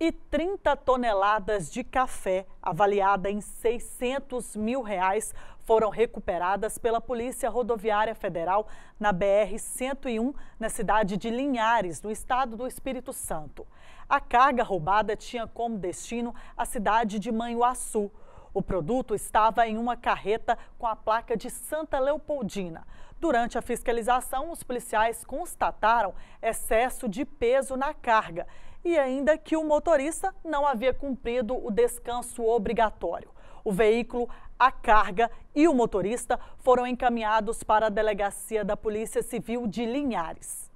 e 30 toneladas de café, avaliada em 600 mil reais, foram recuperadas pela Polícia Rodoviária Federal na BR-101, na cidade de Linhares, no estado do Espírito Santo. A carga roubada tinha como destino a cidade de Manhuaçu. O produto estava em uma carreta com a placa de Santa Leopoldina. Durante a fiscalização, os policiais constataram excesso de peso na carga e ainda que o motorista não havia cumprido o descanso obrigatório. O veículo, a carga e o motorista foram encaminhados para a delegacia da Polícia Civil de Linhares.